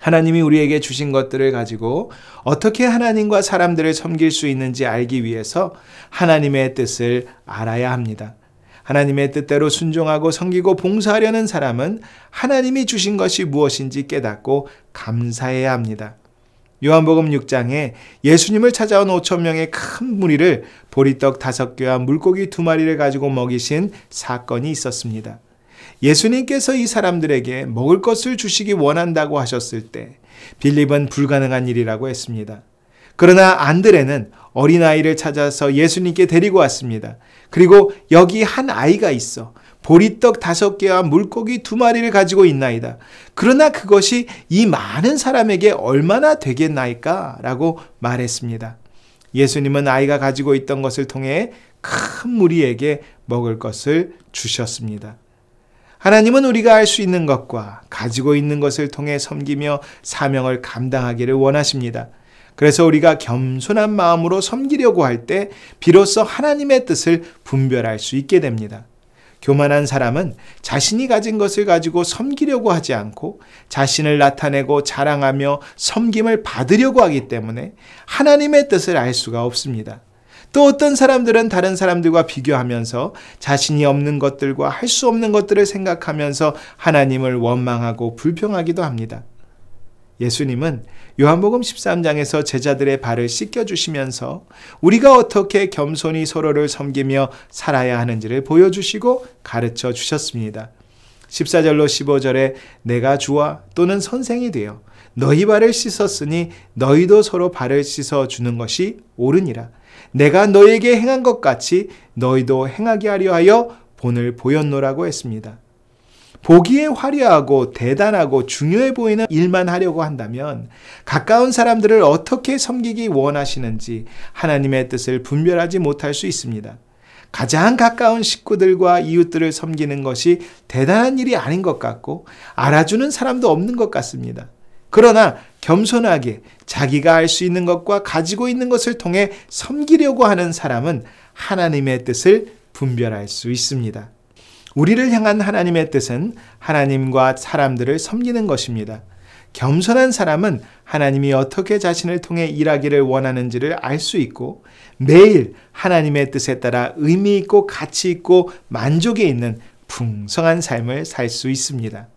하나님이 우리에게 주신 것들을 가지고 어떻게 하나님과 사람들을 섬길 수 있는지 알기 위해서 하나님의 뜻을 알아야 합니다. 하나님의 뜻대로 순종하고 섬기고 봉사하려는 사람은 하나님이 주신 것이 무엇인지 깨닫고 감사해야 합니다. 요한복음 6장에 예수님을 찾아온 5천 명의 큰 무리를 보리떡 5 개와 물고기 2 마리를 가지고 먹이신 사건이 있었습니다. 예수님께서 이 사람들에게 먹을 것을 주시기 원한다고 하셨을 때 빌립은 불가능한 일이라고 했습니다. 그러나 안드레는 어린아이를 찾아서 예수님께 데리고 왔습니다. 그리고 여기 한 아이가 있어. 보리떡 다섯 개와 물고기 두 마리를 가지고 있나이다. 그러나 그것이 이 많은 사람에게 얼마나 되겠나이까? 라고 말했습니다. 예수님은 아이가 가지고 있던 것을 통해 큰 무리에게 먹을 것을 주셨습니다. 하나님은 우리가 알 수 있는 것과 가지고 있는 것을 통해 섬기며 사명을 감당하기를 원하십니다. 그래서 우리가 겸손한 마음으로 섬기려고 할 때 비로소 하나님의 뜻을 분별할 수 있게 됩니다. 교만한 사람은 자신이 가진 것을 가지고 섬기려고 하지 않고 자신을 나타내고 자랑하며 섬김을 받으려고 하기 때문에 하나님의 뜻을 알 수가 없습니다. 또 어떤 사람들은 다른 사람들과 비교하면서 자신이 없는 것들과 할 수 없는 것들을 생각하면서 하나님을 원망하고 불평하기도 합니다. 예수님은 요한복음 13장에서 제자들의 발을 씻겨주시면서 우리가 어떻게 겸손히 서로를 섬기며 살아야 하는지를 보여주시고 가르쳐 주셨습니다. 14절로 15절에 내가 주와 또는 선생이 되어 너희 발을 씻었으니 너희도 서로 발을 씻어 주는 것이 옳으니라. 내가 너에게 행한 것 같이 너희도 행하게 하려 하여 본을 보였노라고 했습니다. 보기에 화려하고 대단하고 중요해 보이는 일만 하려고 한다면 가까운 사람들을 어떻게 섬기기 원하시는지 하나님의 뜻을 분별하지 못할 수 있습니다. 가장 가까운 식구들과 이웃들을 섬기는 것이 대단한 일이 아닌 것 같고 알아주는 사람도 없는 것 같습니다. 그러나 겸손하게 자기가 알 수 있는 것과 가지고 있는 것을 통해 섬기려고 하는 사람은 하나님의 뜻을 분별할 수 있습니다. 우리를 향한 하나님의 뜻은 하나님과 사람들을 섬기는 것입니다. 겸손한 사람은 하나님이 어떻게 자신을 통해 일하기를 원하는지를 알 수 있고 매일 하나님의 뜻에 따라 의미 있고 가치 있고 만족이 있는 풍성한 삶을 살 수 있습니다.